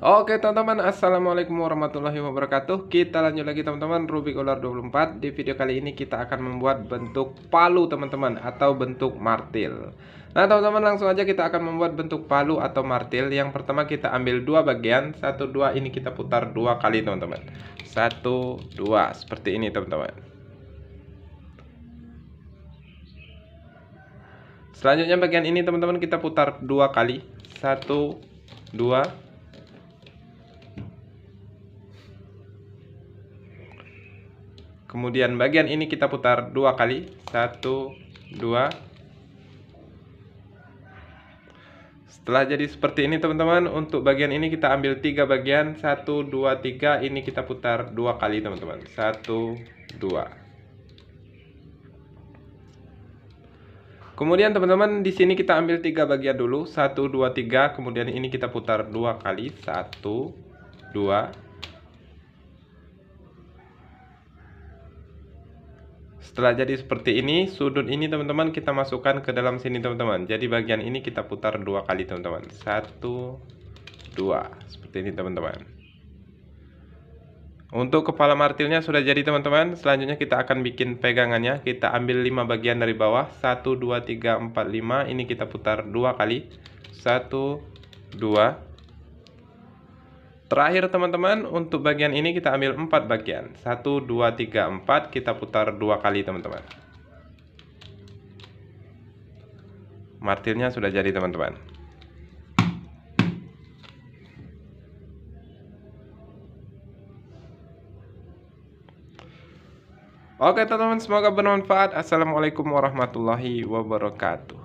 Oke teman-teman Assalamualaikum warahmatullahi wabarakatuh Kita lanjut lagi teman-teman Rubik Ular 24 Di video kali ini kita akan membuat bentuk palu teman-teman Atau bentuk martil Nah teman-teman langsung aja kita akan membuat bentuk palu atau martil Yang pertama kita ambil dua bagian Satu dua ini kita putar dua kali teman-teman Satu dua Seperti ini teman-teman Selanjutnya bagian ini teman-teman kita putar dua kali Satu dua Kemudian bagian ini kita putar dua kali. Satu, dua. Setelah jadi seperti ini teman-teman, untuk bagian ini kita ambil tiga bagian. Satu, dua, tiga. Ini kita putar dua kali teman-teman. Satu, dua. Kemudian teman-teman di sini kita ambil tiga bagian dulu. Satu, dua, tiga. Kemudian ini kita putar dua kali. Satu, dua, setelah jadi seperti ini sudut ini teman-teman kita masukkan ke dalam sini teman-teman jadi bagian ini kita putar dua kali teman-teman satu dua seperti ini teman-teman untuk kepala martilnya sudah jadi teman-teman selanjutnya kita akan bikin pegangannya kita ambil 5 bagian dari bawah 1 2 3 4 5 ini kita putar dua kali 1 2 Terakhir teman-teman, untuk bagian ini kita ambil 4 bagian. 1, 2, 3, 4. Kita putar dua kali teman-teman. Martilnya sudah jadi teman-teman. Oke teman-teman, semoga bermanfaat. Assalamualaikum warahmatullahi wabarakatuh.